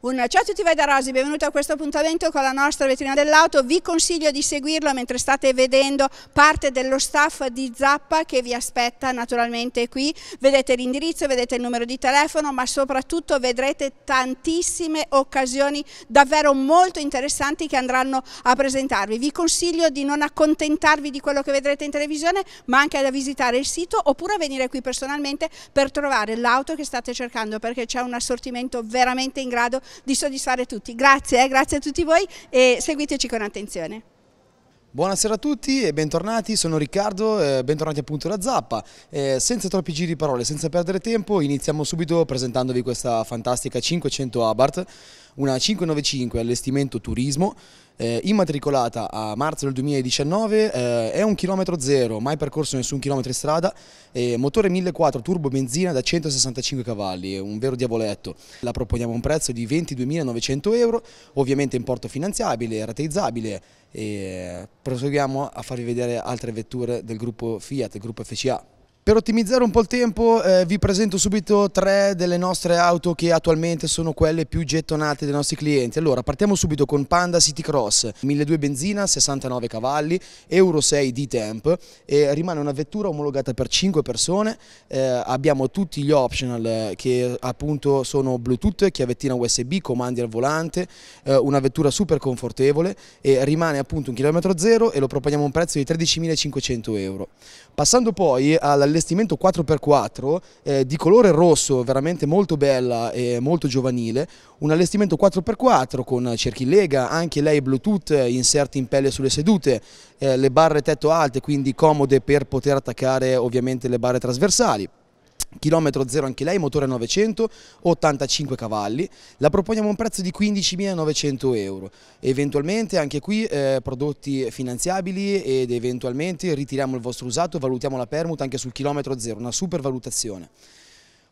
Un ciao a tutti voi da Rosi, benvenuti a questo appuntamento con la nostra vetrina dell'auto. Vi consiglio di seguirlo mentre state vedendo parte dello staff di Zappa che vi aspetta naturalmente qui. Vedete l'indirizzo, vedete il numero di telefono, ma soprattutto vedrete tantissime occasioni davvero molto interessanti che andranno a presentarvi. Vi consiglio di non accontentarvi di quello che vedrete in televisione, ma anche da visitare il sito oppure venire qui personalmente per trovare l'auto che state cercando perché c'è un assortimento veramente in grado di soddisfare tutti. Grazie, eh, grazie a tutti voi e seguiteci con attenzione. Buonasera a tutti e bentornati, sono Riccardo, eh, bentornati appunto alla Zappa. Eh, senza troppi giri di parole, senza perdere tempo, iniziamo subito presentandovi questa fantastica 500 Abarth una 595 allestimento turismo eh, immatricolata a marzo del 2019, eh, è un chilometro zero, mai percorso nessun chilometro in strada, eh, motore 1.4 turbo benzina da 165 cavalli, un vero diavoletto. La proponiamo a un prezzo di 22.900 euro, ovviamente in porto finanziabile, rateizzabile e proseguiamo a farvi vedere altre vetture del gruppo Fiat, del gruppo FCA. Per ottimizzare un po' il tempo eh, vi presento subito tre delle nostre auto che attualmente sono quelle più gettonate dai nostri clienti. Allora partiamo subito con Panda City Cross, 1200 benzina, 69 cavalli, Euro 6 D-Temp e rimane una vettura omologata per 5 persone, eh, abbiamo tutti gli optional eh, che appunto sono Bluetooth, chiavettina USB, comandi al volante, eh, una vettura super confortevole e rimane appunto un chilometro zero e lo proponiamo a un prezzo di 13.500 euro. Passando poi alla allestimento 4x4 eh, di colore rosso, veramente molto bella e molto giovanile, un allestimento 4x4 con cerchi lega, anche lei Bluetooth, eh, inserti in pelle sulle sedute, eh, le barre tetto alte, quindi comode per poter attaccare ovviamente le barre trasversali. Chilometro zero anche lei, motore 900, 85 cavalli. La proponiamo a un prezzo di 15.900 euro. Eventualmente anche qui eh, prodotti finanziabili ed eventualmente ritiriamo il vostro usato valutiamo la permuta anche sul chilometro zero, una super valutazione.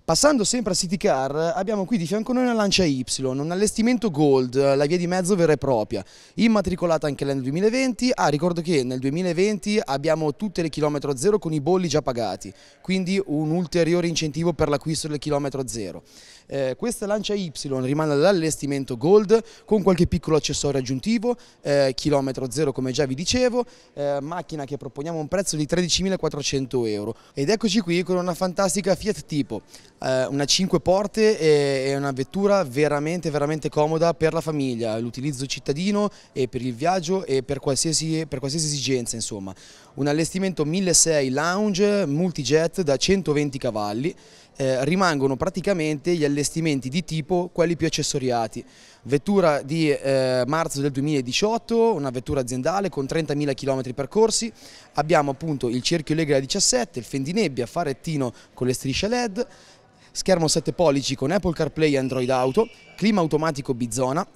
Passando sempre a City Car abbiamo qui di fianco noi una Lancia Y, un allestimento Gold, la via di mezzo vera e propria, immatricolata anche nel 2020, ah ricordo che nel 2020 abbiamo tutte le chilometro zero con i bolli già pagati, quindi un ulteriore incentivo per l'acquisto del chilometro zero. Eh, questa Lancia Y rimane all'allestimento Gold con qualche piccolo accessorio aggiuntivo, eh, chilometro zero come già vi dicevo, eh, macchina che proponiamo a un prezzo di 13.400 euro ed eccoci qui con una fantastica Fiat Tipo eh, una 5 porte è una vettura veramente, veramente comoda per la famiglia, l'utilizzo cittadino e per il viaggio e per qualsiasi, per qualsiasi esigenza insomma. Un allestimento 1600 lounge multijet da 120 cavalli, eh, rimangono praticamente gli allestimenti di tipo quelli più accessoriati. Vettura di eh, marzo del 2018, una vettura aziendale con 30.000 km percorsi, abbiamo appunto il cerchio Legra 17, il fendinebbia, farettino con le strisce LED, schermo 7 pollici con Apple CarPlay e Android Auto, clima automatico Bizona,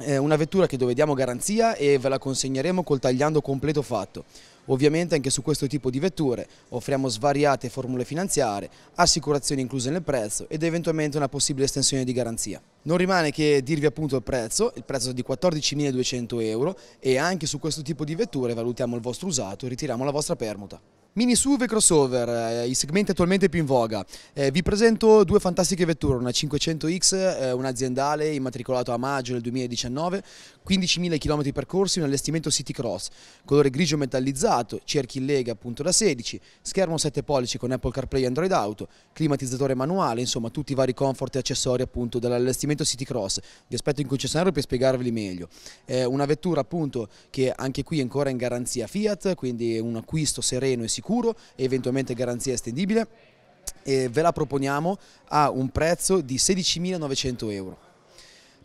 eh, una vettura che dove diamo garanzia e ve la consegneremo col tagliando completo fatto. Ovviamente anche su questo tipo di vetture offriamo svariate formule finanziarie, assicurazioni incluse nel prezzo ed eventualmente una possibile estensione di garanzia. Non rimane che dirvi appunto il prezzo, il prezzo è di 14.200 euro e anche su questo tipo di vetture valutiamo il vostro usato e ritiriamo la vostra permuta. Mini SUV e crossover, eh, i segmenti attualmente più in voga. Eh, vi presento due fantastiche vetture, una 500X, eh, un aziendale immatricolato a maggio del 2019, 15.000 km percorsi, un allestimento City Cross, colore grigio metallizzato, cerchi in lega appunto da 16, schermo 7 pollici con Apple CarPlay e Android Auto, climatizzatore manuale, insomma tutti i vari comfort e accessori appunto dell'allestimento appuntamento City Cross, vi aspetto in concessionario per spiegarveli meglio. È una vettura appunto che anche qui è ancora in garanzia Fiat, quindi un acquisto sereno e sicuro e eventualmente garanzia estendibile. E ve la proponiamo a un prezzo di 16.900 euro.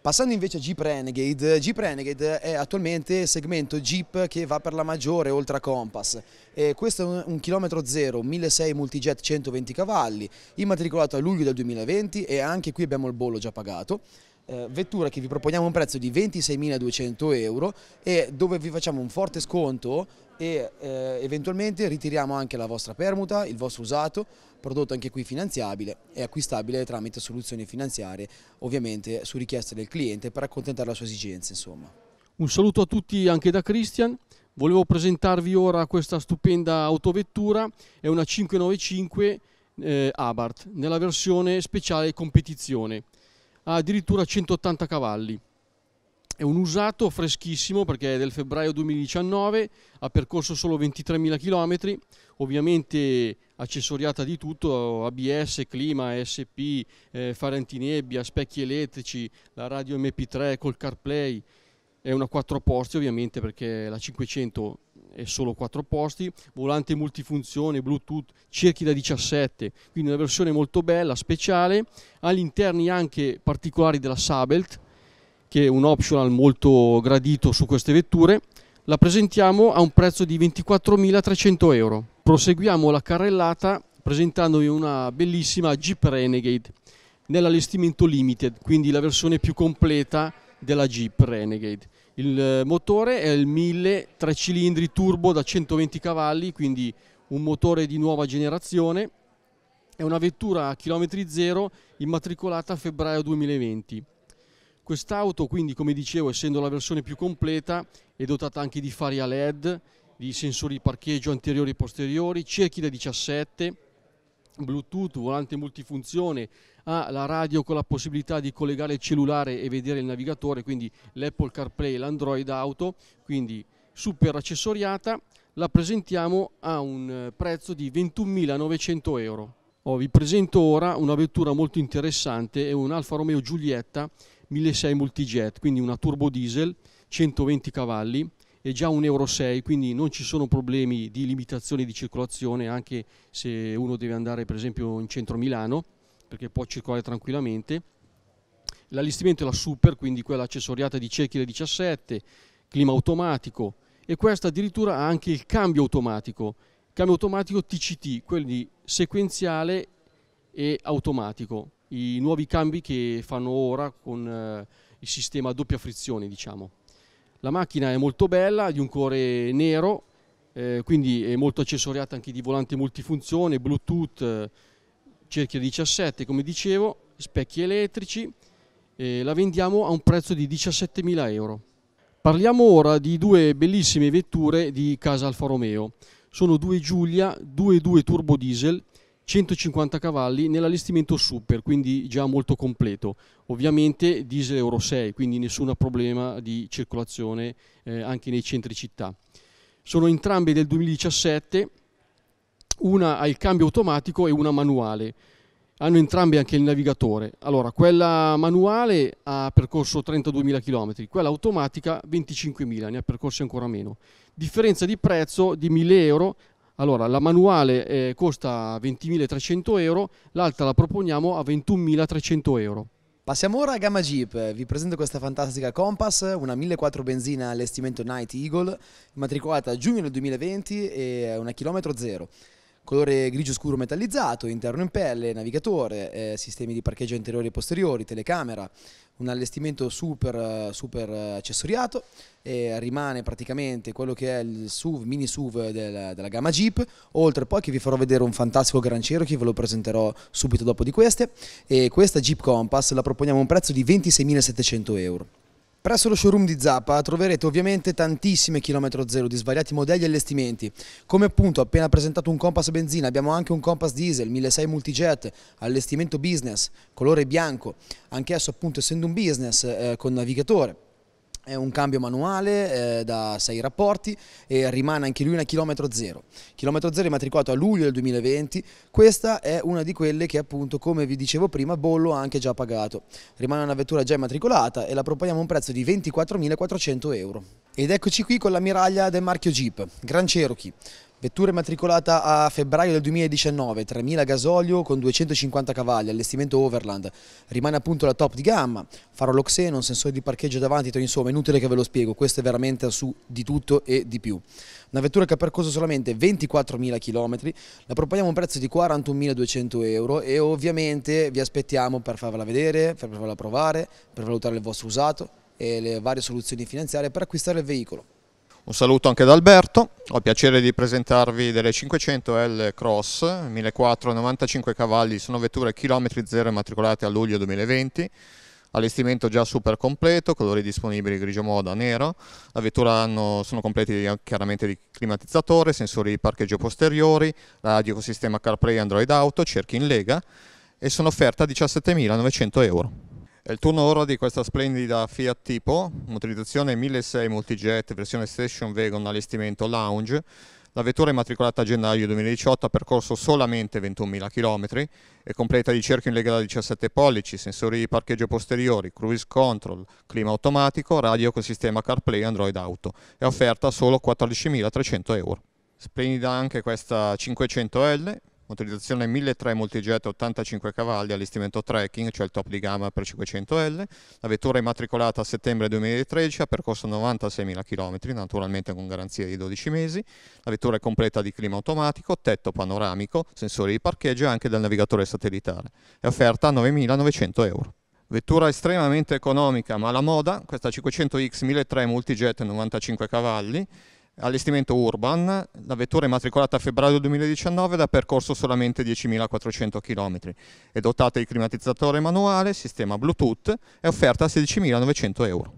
Passando invece a Jeep Renegade, Jeep Renegade è attualmente il segmento Jeep che va per la maggiore oltre a Compass. E questo è un, un chilometro zero, 1.600 multijet 120 cavalli, immatricolato a luglio del 2020 e anche qui abbiamo il bollo già pagato eh, vettura che vi proponiamo a un prezzo di 26.200 euro e dove vi facciamo un forte sconto e eh, eventualmente ritiriamo anche la vostra permuta, il vostro usato, prodotto anche qui finanziabile e acquistabile tramite soluzioni finanziarie, ovviamente su richiesta del cliente per accontentare la sua esigenza. Insomma. Un saluto a tutti anche da Christian. Volevo presentarvi ora questa stupenda autovettura, è una 595 eh, Abarth nella versione speciale competizione ha addirittura 180 cavalli. È un usato freschissimo perché è del febbraio 2019, ha percorso solo 23.000 km, ovviamente accessoriata di tutto, ABS, clima, SP, eh, antinebbia, specchi elettrici, la radio MP3 col CarPlay, è una 4 posti ovviamente perché la 500 e solo 4 posti, volante multifunzione, Bluetooth, cerchi da 17, quindi una versione molto bella, speciale, all'interni anche particolari della Sabelt, che è un optional molto gradito su queste vetture, la presentiamo a un prezzo di 24.300 euro. Proseguiamo la carrellata presentandovi una bellissima Jeep Renegade nell'allestimento limited, quindi la versione più completa della Jeep Renegade il motore è il 1000 tre cilindri turbo da 120 cavalli, quindi un motore di nuova generazione. È una vettura a chilometri zero immatricolata a febbraio 2020. Quest'auto quindi come dicevo essendo la versione più completa è dotata anche di faria LED, di sensori parcheggio anteriori e posteriori, cerchi da 17, Bluetooth, volante multifunzione, ha la radio con la possibilità di collegare il cellulare e vedere il navigatore, quindi l'Apple CarPlay e l'Android Auto, quindi super accessoriata, la presentiamo a un eh, prezzo di 21.900 euro. Oh, vi presento ora una vettura molto interessante, è un Alfa Romeo Giulietta 1600 Multijet, quindi una turbo diesel, 120 cavalli, è già un Euro 6, quindi non ci sono problemi di limitazione di circolazione anche se uno deve andare per esempio in centro Milano perché può circolare tranquillamente. L'allestimento è la Super, quindi quella accessoriata di cerchi da 17, clima automatico e questa addirittura ha anche il cambio automatico, cambio automatico TCT, quindi sequenziale e automatico, i nuovi cambi che fanno ora con eh, il sistema a doppia frizione diciamo. La macchina è molto bella, di un core nero, eh, quindi è molto accessoriata anche di volante multifunzione, Bluetooth, cerchia 17 come dicevo, specchi elettrici, eh, la vendiamo a un prezzo di 17.000 euro. Parliamo ora di due bellissime vetture di casa Alfa Romeo. Sono due Giulia 2.2 turbo diesel 150 cavalli nell'allestimento super, quindi già molto completo. Ovviamente diesel Euro 6, quindi nessun problema di circolazione eh, anche nei centri città. Sono entrambe del 2017 una ha il cambio automatico e una manuale. Hanno entrambi anche il navigatore. Allora, quella manuale ha percorso 32.000 km, quella automatica 25.000, ne ha percorsi ancora meno. Differenza di prezzo di 1.000 euro. Allora, la manuale eh, costa 20.300 euro, l'altra la proponiamo a 21.300 euro. Passiamo ora a Gamma Jeep, vi presento questa fantastica Compass, una 1.400 benzina allestimento Night Eagle, immatricolata a giugno del 2020 e una chilometro zero colore grigio scuro metallizzato, interno in pelle, navigatore, eh, sistemi di parcheggio anteriori e posteriori, telecamera, un allestimento super, super accessoriato, eh, rimane praticamente quello che è il SUV, mini SUV del, della gamma Jeep, oltre poi che vi farò vedere un fantastico Gran che ve lo presenterò subito dopo di queste, e questa Jeep Compass la proponiamo a un prezzo di 26.700 euro. Presso lo showroom di Zappa troverete ovviamente tantissime chilometro zero di svariati modelli e allestimenti. Come appunto appena presentato un compass benzina abbiamo anche un compass diesel 1600 multijet, allestimento business, colore bianco, anch'esso appunto essendo un business eh, con navigatore. È un cambio manuale eh, da 6 rapporti e rimane anche lui una chilometro zero. Chilometro zero è matricolato a luglio del 2020, questa è una di quelle che appunto come vi dicevo prima Bollo ha anche già pagato. Rimane una vettura già immatricolata e la proponiamo a un prezzo di 24.400 euro. Ed eccoci qui con l'ammiraglia del marchio Jeep, Gran Cherokee. Vettura immatricolata a febbraio del 2019, 3000 gasolio con 250 cavalli, allestimento Overland, rimane appunto la top di gamma, farolo xenon, sensore di parcheggio davanti, insomma è inutile che ve lo spiego, questo è veramente su di tutto e di più. Una vettura che ha percorso solamente 24.000 km, la proponiamo a un prezzo di 41.200 euro e ovviamente vi aspettiamo per farvela vedere, per farvela provare, per valutare il vostro usato e le varie soluzioni finanziarie per acquistare il veicolo. Un saluto anche da Alberto, ho il piacere di presentarvi delle 500 L Cross 1495 cavalli, sono vetture chilometri zero immatricolate a luglio 2020, allestimento già super completo, colori disponibili grigio moda, nero, la vettura hanno, sono completi chiaramente di climatizzatore, sensori di parcheggio posteriori, radio con sistema CarPlay Android Auto, cerchi in lega e sono offerte a 17.900 euro. È il turno ora di questa splendida Fiat Tipo, motorizzazione 1600 Multijet, versione Station Wagon, allestimento lounge. La vettura è matricolata a gennaio 2018, ha percorso solamente 21.000 km, è completa di cerchio in lega da 17 pollici, sensori di parcheggio posteriori, cruise control, clima automatico, radio con sistema CarPlay e Android Auto. È offerta solo 14.300 euro. Splendida anche questa 500L, motorizzazione 1.3 multijet 85 cavalli, allestimento trekking, cioè il top di gamma per 500L. La vettura è immatricolata a settembre 2013, ha percorso 96.000 km, naturalmente con garanzia di 12 mesi. La vettura è completa di clima automatico, tetto panoramico, sensori di parcheggio e anche del navigatore satellitare. È offerta a 9.900 euro. Vettura estremamente economica ma alla moda, questa 500X 1.3 multijet 95 cavalli, Allestimento Urban, la vettura è matricolata a febbraio 2019 ed ha percorso solamente 10.400 km. È dotata di climatizzatore manuale, sistema Bluetooth e offerta a 16.900 euro.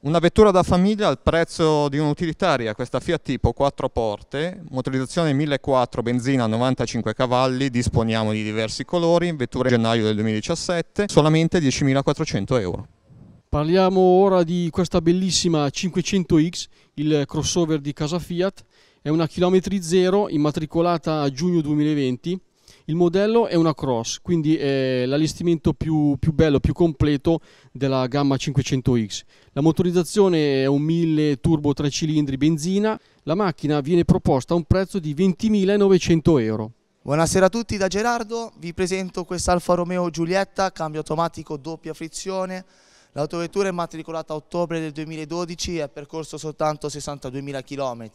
Una vettura da famiglia al prezzo di un'utilitaria, questa Fiat Tipo 4 porte, motorizzazione 1.4, benzina 95 cavalli, disponiamo di diversi colori, vettura gennaio del 2017, solamente 10.400 euro. Parliamo ora di questa bellissima 500X, il crossover di casa Fiat, è una chilometri zero immatricolata a giugno 2020. Il modello è una cross, quindi è l'allestimento più, più bello, più completo della gamma 500X. La motorizzazione è un 1000 turbo 3 cilindri benzina. La macchina viene proposta a un prezzo di 20.900 euro. Buonasera a tutti da Gerardo, vi presento questa Alfa Romeo Giulietta, cambio automatico doppia frizione, L'autovettura è matricolata a ottobre del 2012 e ha percorso soltanto 62.000 km,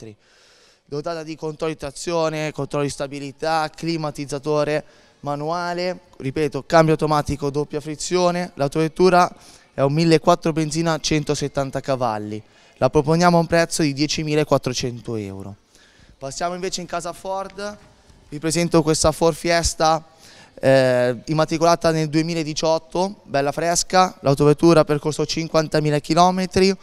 dotata di controlli di trazione, controlli di stabilità, climatizzatore manuale, ripeto, cambio automatico, doppia frizione. L'autovettura è un 1.400 benzina 170 cavalli. La proponiamo a un prezzo di 10.400 euro. Passiamo invece in casa Ford, vi presento questa Ford Fiesta eh, immatricolata nel 2018, bella fresca, l'autovettura ha percorso 50.000 km,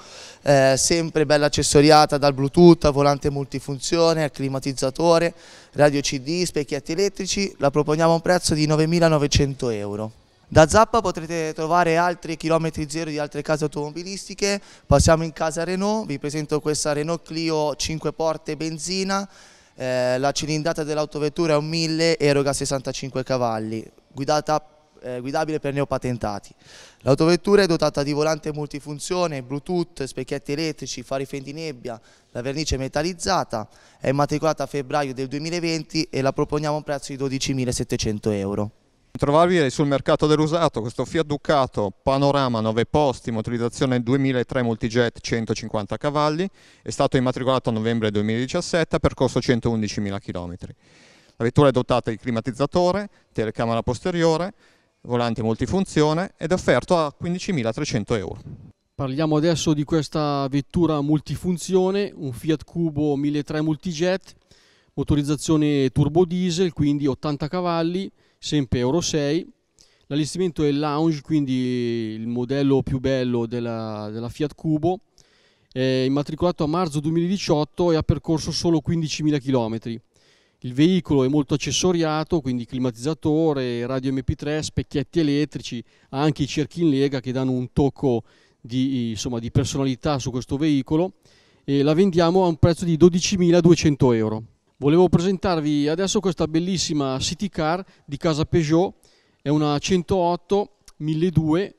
eh, sempre bella accessoriata dal Bluetooth, volante multifunzione, climatizzatore, radio CD, specchietti elettrici, la proponiamo a un prezzo di 9.900 euro. Da Zappa potrete trovare altri chilometri zero di altre case automobilistiche, passiamo in casa Renault, vi presento questa Renault Clio 5 porte benzina, eh, la cilindrata dell'autovettura è un 1000, eroga 65 cavalli, guidata, eh, guidabile per neopatentati. L'autovettura è dotata di volante multifunzione, bluetooth, specchietti elettrici, fari fendinebbia, la vernice metallizzata, è immatricolata a febbraio del 2020 e la proponiamo a un prezzo di 12.700 euro. Trovarvi sul mercato dell'usato questo Fiat Ducato Panorama 9 posti, motorizzazione 2003 Multijet 150 cavalli, è stato immatricolato a novembre 2017, ha percorso 111.000 km. La vettura è dotata di climatizzatore, telecamera posteriore, volante multifunzione ed è offerto a 15.300 euro. Parliamo adesso di questa vettura multifunzione, un Fiat Cubo 1003 Multijet motorizzazione turbo diesel, quindi 80 cavalli, sempre Euro 6. L'allestimento è lounge, quindi il modello più bello della, della Fiat Cubo. È immatricolato a marzo 2018 e ha percorso solo 15.000 km. Il veicolo è molto accessoriato, quindi climatizzatore, radio MP3, specchietti elettrici, ha anche i cerchi in lega che danno un tocco di, insomma, di personalità su questo veicolo e la vendiamo a un prezzo di 12.200 euro. Volevo presentarvi adesso questa bellissima City Car di casa Peugeot, è una 108 1200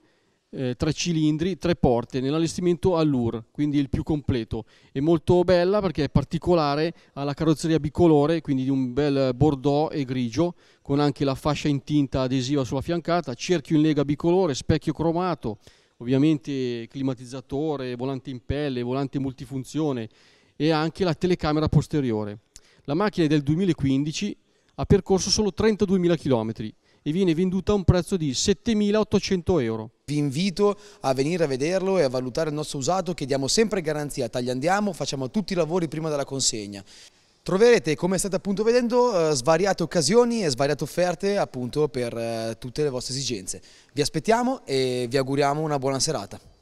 eh, tre cilindri, tre porte, nell'allestimento allure, quindi il più completo. È molto bella perché è particolare, ha la carrozzeria bicolore, quindi di un bel bordeaux e grigio, con anche la fascia in tinta adesiva sulla fiancata, cerchio in lega bicolore, specchio cromato, ovviamente climatizzatore, volante in pelle, volante multifunzione e anche la telecamera posteriore. La macchina è del 2015 ha percorso solo 32.000 km e viene venduta a un prezzo di 7.800 euro. Vi invito a venire a vederlo e a valutare il nostro usato che diamo sempre garanzia, tagliandiamo, facciamo tutti i lavori prima della consegna. Troverete, come state appunto vedendo, eh, svariate occasioni e svariate offerte appunto per eh, tutte le vostre esigenze. Vi aspettiamo e vi auguriamo una buona serata.